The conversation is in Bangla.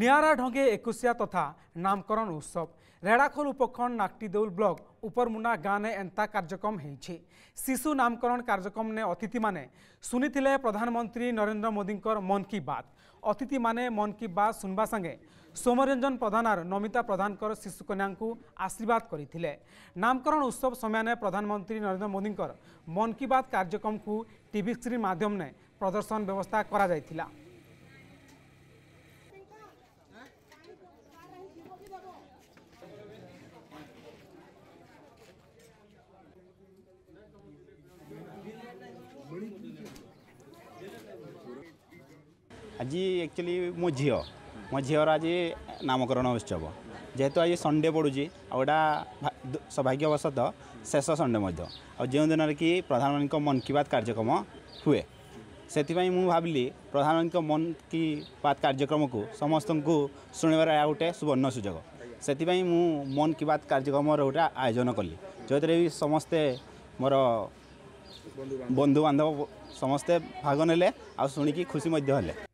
নিয়ারা ঢঙ্গে একুশিয়া তথা নামকরণ উৎসব রেড়াখোল উপখণ্ড নাকটিদেউল ব্লক উপরমুনা গাঁনে এন্তা কার্যক্রম হয়েছে শিশু নামকরণ কার্যক্রম নে অতিথি মানে শুনিলে প্রধানমন্ত্রী নরেন্দ্র মোদীকর মন কি বাত অতিথি মানে মন কি বাত শুনবা সঙ্গে সোমরঞ্জন প্রধান আর নমিতা প্রধানকর শিশুকন্যা আশীর্বাদ করে নামকরণ উৎসব সময় প্রধানমন্ত্রী নরেন্দ্র মোদীকর মন কি বাত কার্যক্রম টিভি স্ক্রিন মাধ্যমে প্রদর্শন ব্যবস্থা করা যাইছিলা। ଆଜି ଆକ୍ଚୁଆଲି ମୋ ଝିଅ ମୋ ଝିଅର ଆଜି ନାମକରଣ ଉତ୍ସବ ଯେହେତୁ ଆଜି ସନ୍ଡେ ପଡ଼ୁଛି ଆଉ ଏଇଟା ସୌଭାଗ୍ୟବଶତଃ ଶେଷ ସନ୍ଡେ ମଧ୍ୟ ଆଉ ଯେଉଁ ଦିନରେ କି ପ୍ରଧାନମନ୍ତ୍ରୀଙ୍କ ମନ୍ କି ବାତ୍ କାର୍ଯ୍ୟକ୍ରମ ହୁଏ ସେଥିପାଇଁ ମୁଁ ଭାବିଲି ପ୍ରଧାନମନ୍ତ୍ରୀଙ୍କ ମନ୍ କି ବାତ୍ କାର୍ଯ୍ୟକ୍ରମକୁ ସମସ୍ତଙ୍କୁ ଶୁଣିବାର ଏହା ଗୋଟେ ସୁବର୍ଣ୍ଣ ସୁଯୋଗ ସେଥିପାଇଁ ମୁଁ ମନ୍ କି ବାତ୍ କାର୍ଯ୍ୟକ୍ରମର ଗୋଟେ ଆୟୋଜନ କଲି ଯେଉଁଥିରେ ବି ସମସ୍ତେ ମୋର বন্ধু বান্ধব সমস্তে ভাগ নেলে আর শুণিকি খুশি মধ্য হলে